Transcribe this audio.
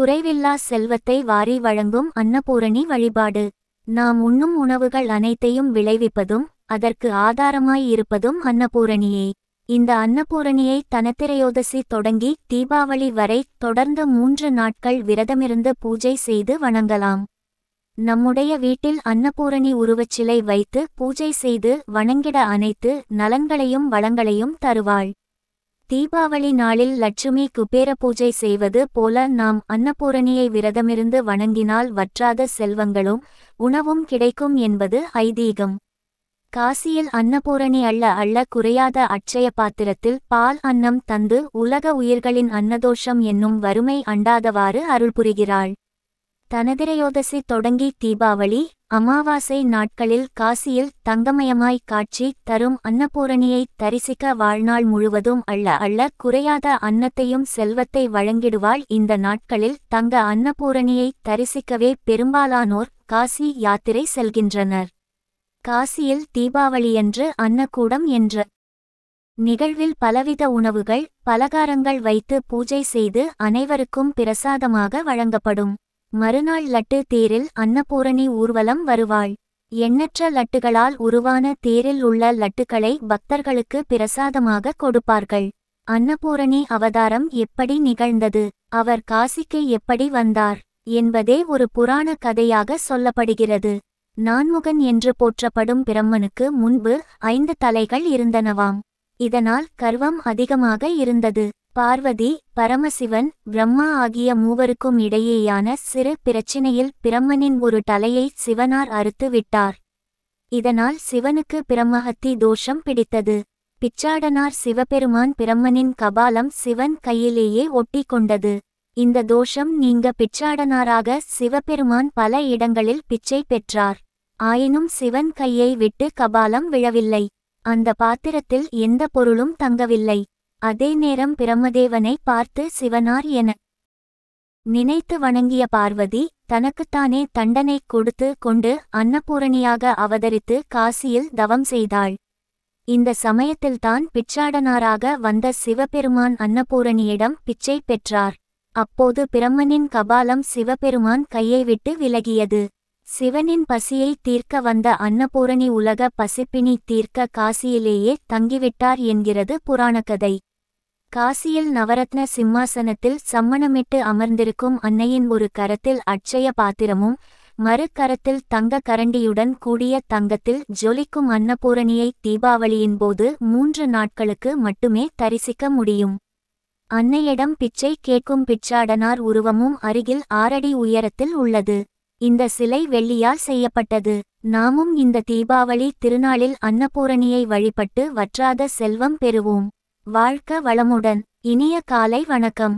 குறைவில்லா செல்வத்தை வாரி வழங்கும் அன்னபூரணி வழிபாடு நாம் உண்ணும் உணவுகள் அனைத்தையும் விளைவிப்பதும் அதற்கு ஆதாரமாயிருப்பதும் அன்னபூரணியே இந்த அன்னபூரணியை தனத்திரையோதசி தொடங்கி தீபாவளி வரை தொடர்ந்து மூன்று நாட்கள் விரதமிருந்து பூஜை செய்து வணங்கலாம் நம்முடைய வீட்டில் அன்னபூரணி உருவச்சிலை வைத்து பூஜை செய்து வணங்கிட அனைத்து நலன்களையும் வளங்களையும் தருவாள் தீபாவளி நாளில் லட்சுமி குபேர பூஜை செய்வது போல நாம் அன்னபூரணியை விரதமிருந்து வணங்கினால் வற்றாத செல்வங்களும் உணவும் கிடைக்கும் என்பது ஐதீகம் காசியில் அன்னபூரணி அல்ல அல்ல குறையாத அட்சய பாத்திரத்தில் பால் அன்னம் தந்து உலக உயிர்களின் அன்னதோஷம் என்னும் வறுமை அண்டாதவாறு அருள் புரிகிறாள் தனதிரையோதசி தொடங்கி தீபாவளி அமாவாசை நாட்களில் காசியில் தங்கமயமாய் காட்சி தரும் அன்னபூரணியை தரிசிக்க வாழ்நாள் முழுவதும் அல்ல அல்ல குறையாத அன்னத்தையும் செல்வத்தை வழங்கிடுவாள் இந்த நாட்களில் தங்க அன்னபூரணியை தரிசிக்கவே பெரும்பாலானோர் காசி யாத்திரை செல்கின்றனர் காசியில் தீபாவளியன்று அன்னக்கூடம் என்ற நிகழ்வில் பலவித உணவுகள் பலகாரங்கள் வைத்து பூஜை செய்து அனைவருக்கும் பிரசாதமாக வழங்கப்படும் மறுநாள் லட்டு தேரில் அன்னபூரணி ஊர்வலம் வருவாள் எண்ணற்ற லட்டுகளால் உருவான தேரில் உள்ள லட்டுகளை பக்தர்களுக்கு பிரசாதமாக கொடுப்பார்கள் அன்னபூரணி அவதாரம் எப்படி நிகழ்ந்தது அவர் காசிக்கு எப்படி வந்தார் என்பதே ஒரு புராண கதையாக சொல்லப்படுகிறது நான்முகன் என்று போற்றப்படும் பிரம்மனுக்கு முன்பு ஐந்து தலைகள் இருந்தனவாம் இதனால் கர்வம் அதிகமாக இருந்தது பார்வதி பரமசிவன் பிரம்மா ஆகிய மூவருக்கும் இடையேயான சிறு பிரச்சினையில் பிரம்மனின் ஒரு தலையை சிவனார் அறுத்து விட்டார் இதனால் சிவனுக்கு பிரம்மஹத்தி தோஷம் பிடித்தது பிச்சாடனார் சிவபெருமான் பிரம்மனின் கபாலம் சிவன் கையிலேயே ஒட்டி கொண்டது இந்த தோஷம் நீங்க பிச்சாடனாராக சிவபெருமான் பல இடங்களில் பிச்சை பெற்றார் ஆயினும் சிவன் கையை விட்டு கபாலம் விழவில்லை அந்த பாத்திரத்தில் எந்த பொருளும் தங்கவில்லை அதே நேரம் பிரம்மதேவனை பார்த்து சிவனார் என நினைத்து வணங்கிய பார்வதி தனக்குத்தானே தண்டனை கொடுத்து கொண்டு அன்னபூரணியாக அவதரித்து காசியில் தவம் செய்தாள் இந்த சமயத்தில்தான் பிச்சாடனாராக வந்த சிவபெருமான் அன்னபூரணியிடம் பிச்சை பெற்றார் அப்போது பிரம்மனின் கபாலம் சிவபெருமான் கையை விட்டு விலகியது சிவனின் பசியை தீர்க்க வந்த அன்னபூரணி உலக பசிப்பினி தீர்க்க காசியிலேயே தங்கிவிட்டார் என்கிறது புராணக்கதை காசியில் நவரத்ன சிம்மாசனத்தில் சம்மணமிட்டு அமர்ந்திருக்கும் அன்னையின் ஒரு கரத்தில் அட்சய பாத்திரமும் மறு கரத்தில் தங்க கரண்டியுடன் கூடிய தங்கத்தில் ஜொலிக்கும் அன்னபூரணியை தீபாவளியின் போது மூன்று நாட்களுக்கு மட்டுமே தரிசிக்க முடியும் அன்னையிடம் பிச்சை கேட்கும் பிச்சாடனார் உருவமும் அருகில் ஆறடி உயரத்தில் உள்ளது இந்த சிலை வெள்ளியால் செய்யப்பட்டது நாமும் இந்த தீபாவளி திருநாளில் அன்னபூரணியை வழிபட்டு வற்றாத செல்வம் பெறுவோம் வாழ்க்க வளமுடன் இனிய காலை வணக்கம்